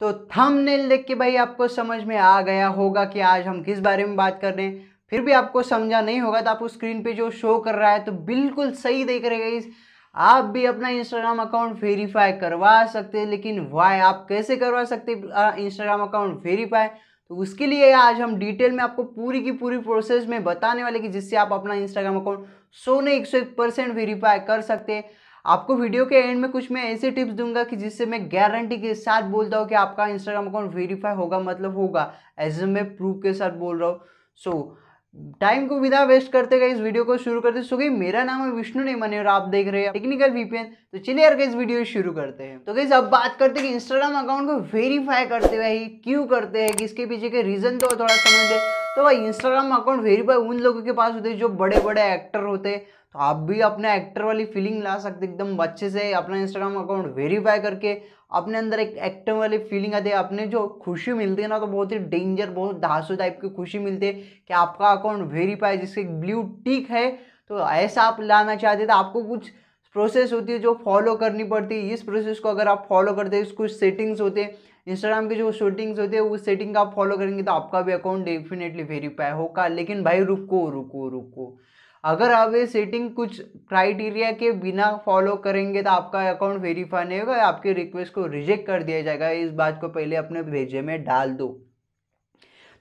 तो थंबनेल देख के भाई आपको समझ में आ गया होगा कि आज हम किस बारे में बात कर रहे हैं फिर भी आपको समझा नहीं होगा तो आपको स्क्रीन पे जो शो कर रहा है तो बिल्कुल सही देख रहे हैं आप भी अपना इंस्टाग्राम अकाउंट वेरीफाई करवा सकते हैं लेकिन वाई आप कैसे करवा सकते इंस्टाग्राम अकाउंट वेरीफाई तो उसके लिए आज हम डिटेल में आपको पूरी की पूरी प्रोसेस में बताने वाले कि जिससे आप अपना इंस्टाग्राम अकाउंट सौ ने एक सौ एक परसेंट वेरीफाई कर सकते हैं आपको वीडियो के एंड में कुछ मैं ऐसे टिप्स दूंगा कि जिससे मैं गारंटी के साथ बोलता हूँ कि आपका इंस्टाग्राम अकाउंट वेरीफाई होगा मतलब होगा एज मैं प्रूफ के साथ बोल रहा हूँ सो so, टाइम को विदा वेस्ट करते गए इस वीडियो को शुरू करते सो गई मेरा नाम है विष्णु नेमानी और आप देख रहे हैं टेक्निकल वीपीएन तो चलिए यार इस वीडियो शुरू करते हैं तो गई अब बात करते हैं कि इंस्टाग्राम अकाउंट को वेरीफाई करते हुए क्यों करते हैं किसके पीछे के रीज़न तो थोड़ा समझ दे तो भाई इंस्टाग्राम अकाउंट वेरीफाई उन लोगों के पास होते हैं जो बड़े बड़े एक्टर होते हैं तो आप भी अपने एक्टर वाली फीलिंग ला सकते एकदम अच्छे से अपना इंस्टाग्राम अकाउंट वेरीफाई करके अपने अंदर एक एक्टर वाली फीलिंग आती है अपने जो खुशी मिलती है ना तो बहुत ही डेंजर बहुत धासु टाइप की खुशी मिलती है कि आपका अकाउंट वेरीफाई जिसके ब्लू टिक है तो ऐसा आप लाना चाहते तो आपको कुछ प्रोसेस होती है जो फॉलो करनी पड़ती है इस प्रोसेस को अगर आप फॉलो करते हैं कुछ सेटिंग्स होते हैं इंस्टाग्राम के जो सेटिंग्स होते हैं उस सेटिंग का आप फॉलो करेंगे तो आपका भी अकाउंट डेफिनेटली वेरीफाई होगा लेकिन भाई रुको रुको रुको अगर आप ये सेटिंग कुछ क्राइटेरिया के बिना फॉलो करेंगे तो आपका अकाउंट वेरीफाई नहीं होगा आपकी रिक्वेस्ट को रिजेक्ट कर दिया जाएगा इस बात को पहले अपने भेजे में डाल दो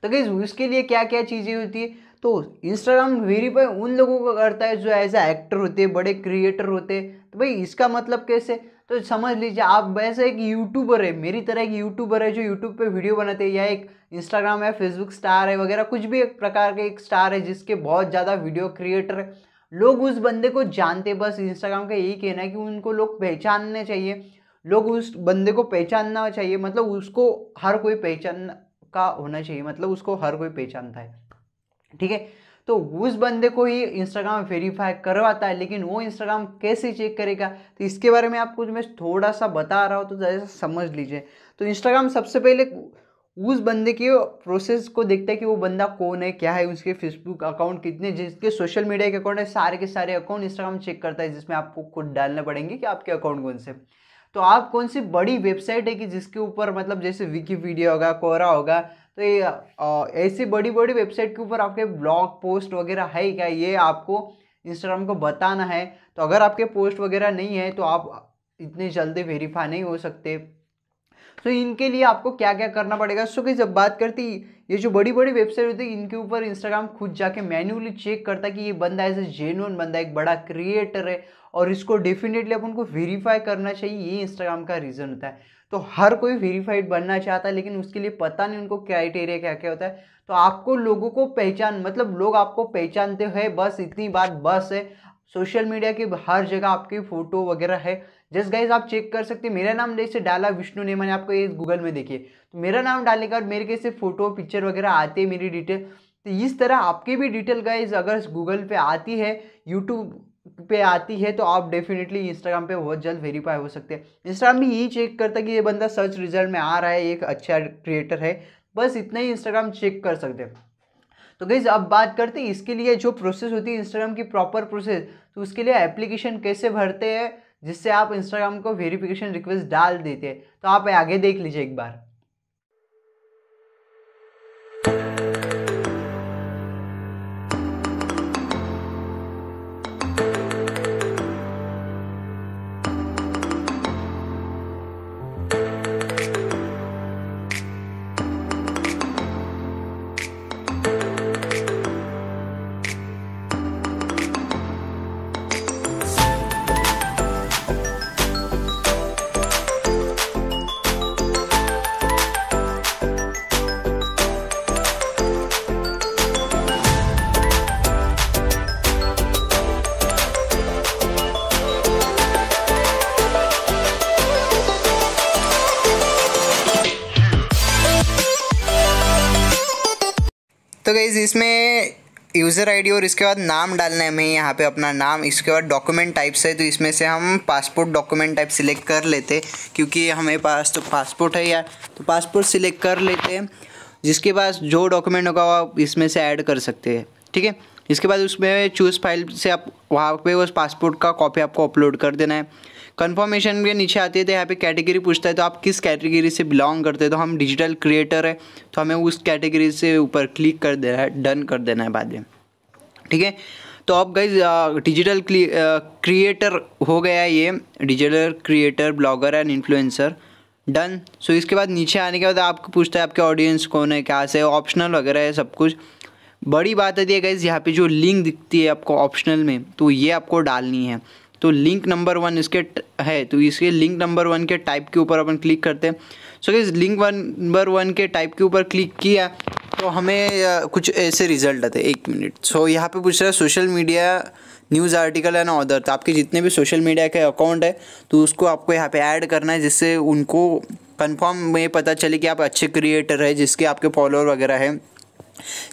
तो गई उसके लिए क्या क्या चीज़ें होती है तो इंस्टाग्राम वेरीफाई उन लोगों को करता है जो ए एक्टर होते बड़े क्रिएटर होते तो भाई इसका मतलब कैसे तो समझ लीजिए आप वैसे एक यूट्यूबर है मेरी तरह एक यूट्यूबर है जो यूट्यूब पे वीडियो बनाते हैं या एक इंस्टाग्राम है फेसबुक स्टार है वगैरह कुछ भी एक प्रकार के एक स्टार है जिसके बहुत ज़्यादा वीडियो क्रिएटर है लोग उस बंदे को जानते बस इंस्टाग्राम का यही कहना है कि उनको लोग पहचानने चाहिए लोग उस बंदे को पहचानना चाहिए मतलब उसको हर कोई पहचान का होना चाहिए मतलब उसको हर कोई पहचानता है ठीक है तो उस बंदे को ही इंस्टाग्राम वेरीफाई करवाता है लेकिन वो इंस्टाग्राम कैसे चेक करेगा तो इसके बारे में आपको मैं थोड़ा सा बता रहा हूँ तो ज़्यादा समझ लीजिए तो इंस्टाग्राम सबसे पहले उस बंदे की प्रोसेस को देखता है कि वो बंदा कौन है क्या है उसके फेसबुक अकाउंट कितने जिसके सोशल मीडिया के अकाउंट है सारे के सारे अकाउंट इंस्टाग्राम चेक करता है जिसमें आपको खुद डालने पड़ेंगे कि आपके अकाउंट कौन से तो आप कौन सी बड़ी वेबसाइट है कि जिसके ऊपर मतलब जैसे विकीपीडिया होगा कोहरा होगा तो ये ऐसी बड़ी बड़ी वेबसाइट के ऊपर आपके ब्लॉग पोस्ट वगैरह है क्या ये आपको इंस्टाग्राम को बताना है तो अगर आपके पोस्ट वगैरह नहीं है तो आप इतने जल्दी वेरीफाई नहीं हो सकते तो इनके लिए आपको क्या क्या करना पड़ेगा सो कि जब बात करती ये जो बड़ी बड़ी वेबसाइट होती है इनके ऊपर इंस्टाग्राम खुद जाके मैन्युअली चेक करता है कि ये बंदा ऐसे जेनुअन बंदा एक बड़ा क्रिएटर है और इसको डेफिनेटली अपन को वेरीफाई करना चाहिए ये इंस्टाग्राम का रीज़न होता है तो हर कोई वेरीफाइड बनना चाहता है लेकिन उसके लिए पता नहीं उनको क्राइटेरिया क्या क्या होता है तो आपको लोगों को पहचान मतलब लोग आपको पहचानते हैं बस इतनी बात बस है सोशल मीडिया की हर जगह आपकी फ़ोटो वगैरह है जस्ट गाइज आप चेक कर सकते हैं मेरा नाम जैसे डाला विष्णु ने मैंने आपको ये गूगल में देखिए तो मेरा नाम डालने का मेरे कैसे फ़ोटो पिक्चर वगैरह आते हैं मेरी डिटेल तो इस तरह आपकी भी डिटेल गाइज अगर गूगल पे आती है यूट्यूब पे आती है तो आप डेफिनेटली इंस्टाग्राम पे बहुत जल्द वेरीफाई हो सकते हैं इंस्टाग्राम भी यही चेक करता है कि ये बंदा सर्च रिजल्ट में आ रहा है एक अच्छा क्रिएटर है बस इतना ही इंस्टाग्राम चेक कर सकते हैं तो गैस अब बात करते हैं इसके लिए जो प्रोसेस होती है इंस्टाग्राम की प्रॉपर प्रोसेस तो उसके लिए एप्लीकेशन कैसे भरते हैं जिससे आप इंस्टाग्राम को वेरीफिकेशन रिक्वेस्ट डाल देते हैं तो आप आगे देख लीजिए एक बार तो गईज़ इसमें यूज़र आईडी और इसके बाद नाम डालना है हमें यहाँ पे अपना नाम इसके बाद डॉक्यूमेंट टाइप्स है तो इसमें से हम पासपोर्ट डॉक्यूमेंट टाइप सिलेक्ट कर लेते क्योंकि हमें पास तो पासपोर्ट है यार तो पासपोर्ट सिलेक्ट कर लेते हैं जिसके पास जो डॉक्यूमेंट होगा वो आप इसमें से ऐड कर सकते हैं ठीक है इसके बाद उसमें चूज़ फाइल से आप वहाँ पर उस पासपोर्ट का कॉपी आपको अपलोड कर देना है कन्फर्मेशन के नीचे आती है तो यहाँ पे कैटेगरी पूछता है तो आप किस कैटेगरी से बिलोंग करते हैं तो हम डिजिटल क्रिएटर है तो हमें उस कैटेगरी से ऊपर क्लिक कर देना है डन कर देना है बाद में ठीक है तो अब गई डिजिटल क्रिएटर हो गया ये digital creator blogger and influencer done so इसके बाद नीचे आने के बाद आपको पूछता है आपके ऑडियंस कौन है क्या से ऑप्शनल वगैरह है सब कुछ बड़ी बात है गई यहाँ पे जो लिंक दिखती है आपको ऑप्शनल में तो ये आपको डालनी है तो लिंक नंबर वन इसके है तो इसके लिंक नंबर वन के टाइप के ऊपर अपन क्लिक करते हैं सो इस लिंक नंबर वन के टाइप के ऊपर क्लिक किया तो हमें कुछ ऐसे रिजल्ट आते एक मिनट सो so, यहाँ पे पूछ रहा है social media news article and other तो आपके जितने भी सोशल मीडिया के अकाउंट है तो उसको आपको यहाँ पे ऐड करना है जिससे उनको कंफर्म में पता चले कि आप अच्छे क्रिएटर है जिसके आपके फॉलोअर वगैरह हैं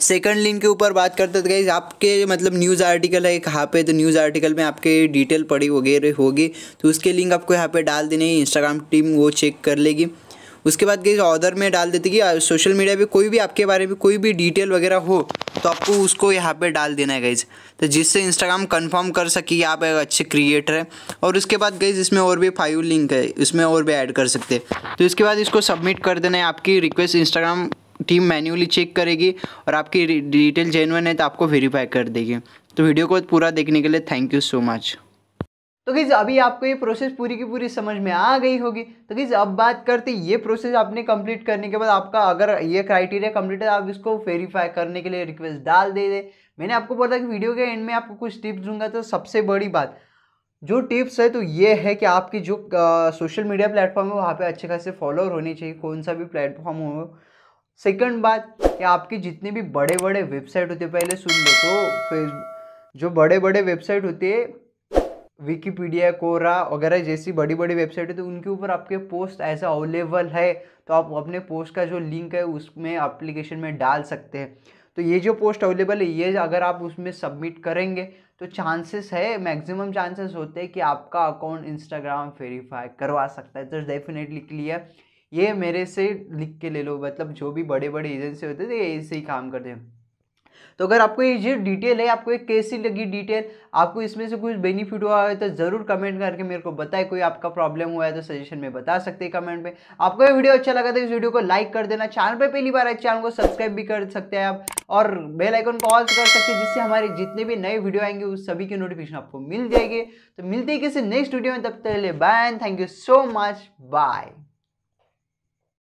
सेकंड लिंक के ऊपर बात करते तो गई आपके मतलब न्यूज़ आर्टिकल है कहाँ पे तो न्यूज़ आर्टिकल में आपके डिटेल पड़ी वगैरह होगी तो उसके लिंक आपको यहाँ पे डाल देने इंस्टाग्राम टीम वो चेक कर लेगी उसके बाद गई ऑर्डर में डाल देते कि सोशल मीडिया पे कोई भी आपके बारे में कोई भी डिटेल वगैरह हो तो आपको उसको यहाँ पे डाल देना है गईज तो जिससे इंस्टाग्राम कंफर्म कर सके कि आप एक अच्छे क्रिएटर हैं और उसके बाद गई इसमें और भी फाइव लिंक है इसमें और भी ऐड कर सकते तो इसके बाद इसको सबमिट कर देना है आपकी request Instagram team manually check करेगी और आपकी डिटेल जेनवन है तो आपको वेरीफाई कर देगी तो वीडियो को पूरा देखने के लिए थैंक यू सो मच तो गीज़ अभी आपको ये प्रोसेस पूरी की पूरी समझ में आ गई होगी तो गीज़ अब बात करते ये प्रोसेस आपने कंप्लीट करने के बाद आपका अगर ये क्राइटेरिया कंप्लीट है आप इसको वेरीफाई करने के लिए रिक्वेस्ट डाल दे दे मैंने आपको बोला कि वीडियो के एंड में आपको कुछ टिप्स दूंगा तो सबसे बड़ी बात जो टिप्स है तो ये है कि आपकी जो सोशल मीडिया प्लेटफॉर्म है वहाँ पे अच्छे खासे फॉलोअर होने चाहिए कौन सा भी प्लेटफॉर्म हो सेकंड बात कि आपकी जितने भी बड़े बड़े वेबसाइट होते पहले सुन लो तो फेस जो बड़े बड़े वेबसाइट होते हैं विकीपीडिया कोरा वगैरह जैसी बड़ी बड़ी वेबसाइट होती है तो उनके ऊपर आपके पोस्ट ऐसा अवेलेबल है तो आप अपने पोस्ट का जो लिंक है उसमें एप्लीकेशन में डाल सकते हैं तो ये जो पोस्ट अवेलेबल है ये अगर आप उसमें सबमिट करेंगे तो चांसेस है मैक्सिमम चांसेस होते हैं कि आपका अकाउंट इंस्टाग्राम वेरीफाई करवा सकता है तो डेफिनेटली क्लियर ये मेरे से लिख के ले लो मतलब जो भी बड़े बड़े एजेंसी होते थे ये ऐसे ही काम करते हैं तो अगर आपको ये जो डिटेल है आपको एक कैसी लगी डिटेल आपको इसमें से कुछ बेनिफिट हुआ है तो ज़रूर कमेंट करके मेरे को बताए कोई आपका प्रॉब्लम हुआ है तो सजेशन में बता सकते हैं कमेंट में आपको ये वीडियो अच्छा लगा तो इस वीडियो को लाइक कर देना चैनल पर पहली बार है चैनल को सब्सक्राइब भी कर सकते हैं आप और बेल आइकन को ऑल कर सकते हैं जिससे हमारे जितने भी नए वीडियो आएंगे उस सभी की नोटिफिकेशन आपको मिल जाएगी तो मिलते है किसी नेक्स्ट वीडियो में तब तक ले bye thank you so much bye